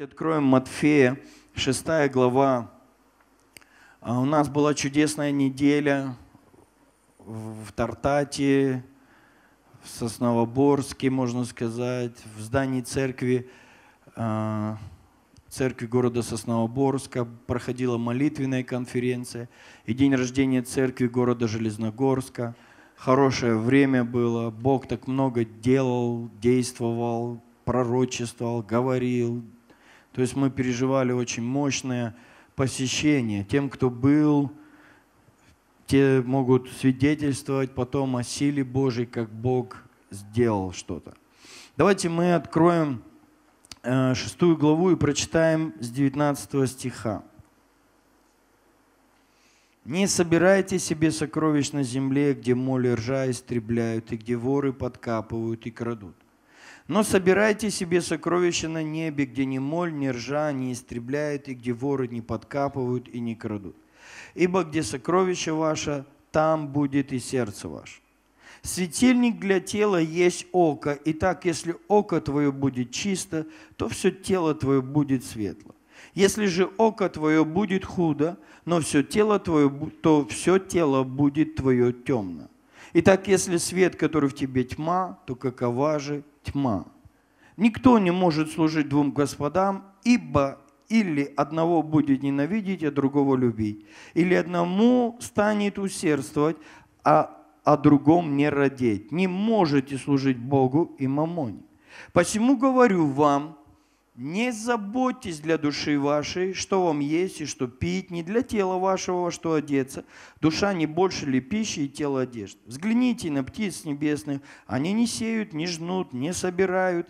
Давайте откроем Матфея, 6 глава. А, у нас была чудесная неделя в Тартате, в Сосновоборске, можно сказать, в здании церкви, а, церкви города Сосновоборска проходила молитвенная конференция и день рождения церкви города Железногорска. Хорошее время было, Бог так много делал, действовал, пророчествовал, говорил, то есть мы переживали очень мощное посещение. Тем, кто был, те могут свидетельствовать потом о силе Божьей, как Бог сделал что-то. Давайте мы откроем э, шестую главу и прочитаем с 19 стиха. «Не собирайте себе сокровищ на земле, где моли ржа истребляют, и где воры подкапывают и крадут. Но собирайте себе сокровища на небе, где ни моль, ни ржа не истребляет, и где воры не подкапывают и не крадут. Ибо где сокровище ваше, там будет и сердце ваше. Светильник для тела есть око, и так, если око твое будет чисто, то все тело твое будет светло. Если же око твое будет худо, но все тело твое, то все тело будет твое темно. Итак, если свет, который в тебе тьма, то какова же тьма. Никто не может служить двум господам, ибо или одного будет ненавидеть, а другого любить. Или одному станет усердствовать, а о а другом не родить. Не можете служить Богу и мамоне. Посему говорю вам, не заботьтесь для души вашей, что вам есть и что пить, не для тела вашего, что одеться. Душа не больше ли пищи и тело одежды? Взгляните на птиц небесных. Они не сеют, не жнут, не собирают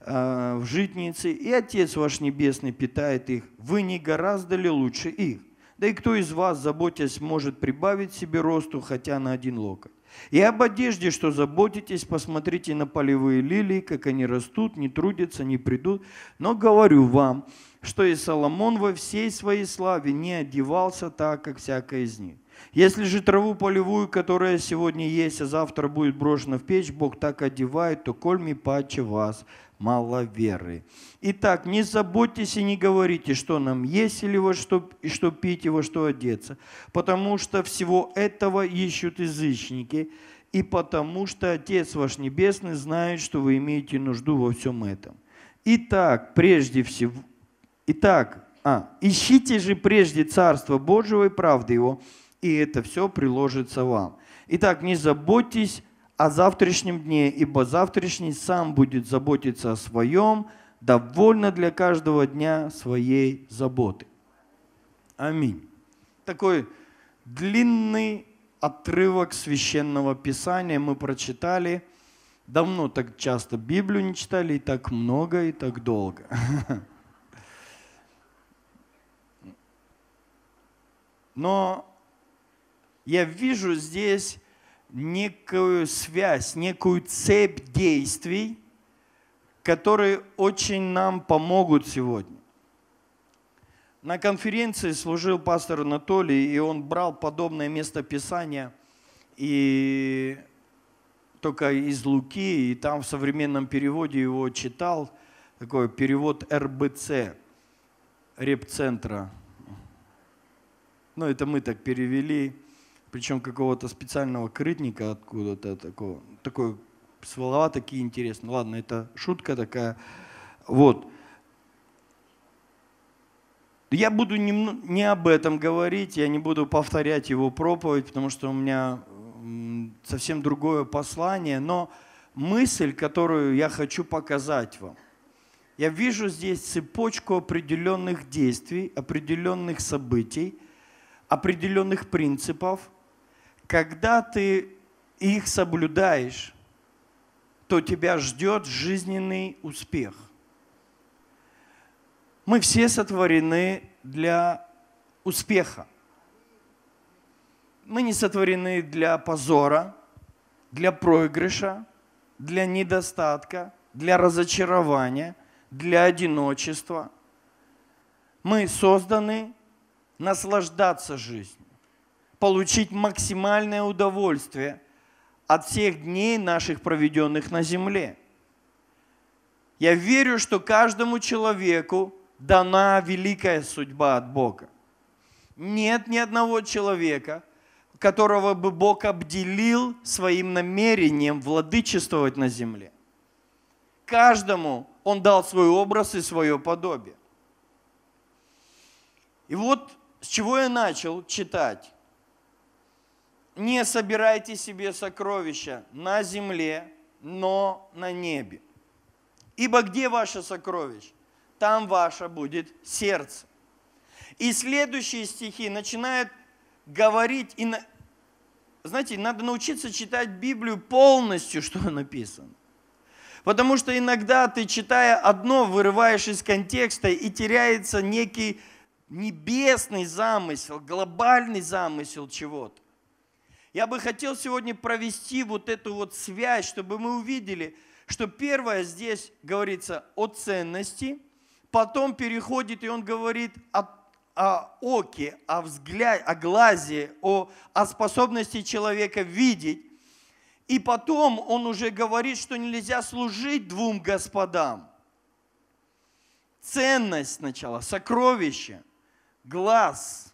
э, в житницы, и Отец ваш Небесный питает их. Вы не гораздо ли лучше их? Да и кто из вас, заботясь, может прибавить себе росту хотя на один локоть? И об одежде, что заботитесь, посмотрите на полевые лилии, как они растут, не трудятся, не придут. Но говорю вам, что и Соломон во всей своей славе не одевался так, как всякая из них. Если же траву полевую, которая сегодня есть, а завтра будет брошена в печь, Бог так одевает, то кольми паче вас – мало веры. Итак, не заботьтесь и не говорите, что нам есть или во что, и что пить, и во что одеться, потому что всего этого ищут язычники, и потому что Отец ваш Небесный знает, что вы имеете нужду во всем этом. Итак, прежде всего, итак, а, ищите же прежде Царство Божьего и правды Его, и это все приложится вам. Итак, не заботьтесь о завтрашнем дне, ибо завтрашний сам будет заботиться о своем, довольно для каждого дня своей заботы. Аминь. Такой длинный отрывок священного писания мы прочитали. Давно так часто Библию не читали, и так много, и так долго. Но я вижу здесь некую связь, некую цепь действий, которые очень нам помогут сегодня. На конференции служил пастор Анатолий, и он брал подобное место писания, и только из Луки, и там в современном переводе его читал, такой перевод РБЦ, репцентра. Ну, это мы так перевели причем какого-то специального крытника откуда-то такого. Такой слова такие интересные. Ладно, это шутка такая. Вот. Я буду не, не об этом говорить, я не буду повторять его проповедь, потому что у меня совсем другое послание, но мысль, которую я хочу показать вам. Я вижу здесь цепочку определенных действий, определенных событий, определенных принципов – когда ты их соблюдаешь, то тебя ждет жизненный успех. Мы все сотворены для успеха. Мы не сотворены для позора, для проигрыша, для недостатка, для разочарования, для одиночества. Мы созданы наслаждаться жизнью получить максимальное удовольствие от всех дней наших, проведенных на земле. Я верю, что каждому человеку дана великая судьба от Бога. Нет ни одного человека, которого бы Бог обделил своим намерением владычествовать на земле. Каждому Он дал свой образ и свое подобие. И вот с чего я начал читать не собирайте себе сокровища на земле, но на небе. Ибо где ваше сокровище, там ваше будет сердце. И следующие стихи начинают говорить, и знаете, надо научиться читать Библию полностью, что написано. Потому что иногда ты, читая одно, вырываешь из контекста и теряется некий небесный замысел, глобальный замысел чего-то. Я бы хотел сегодня провести вот эту вот связь, чтобы мы увидели, что первое здесь говорится о ценности, потом переходит и он говорит о, о оке, о взгляде, о глазе, о, о способности человека видеть. И потом он уже говорит, что нельзя служить двум господам. Ценность сначала, сокровище, глаз,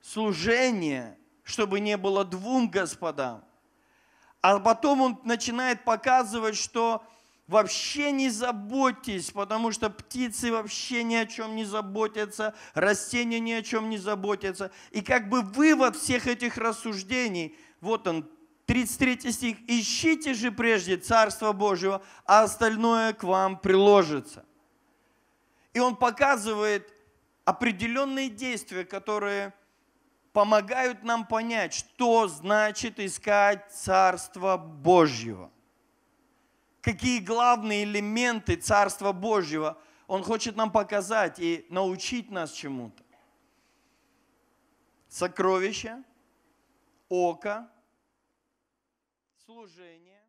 служение – чтобы не было двум господам. А потом он начинает показывать, что вообще не заботьтесь, потому что птицы вообще ни о чем не заботятся, растения ни о чем не заботятся. И как бы вывод всех этих рассуждений, вот он, 33 стих, «Ищите же прежде Царство Божьего, а остальное к вам приложится». И он показывает определенные действия, которые – помогают нам понять, что значит искать Царство Божьего. Какие главные элементы Царства Божьего Он хочет нам показать и научить нас чему-то. Сокровища, око, служение.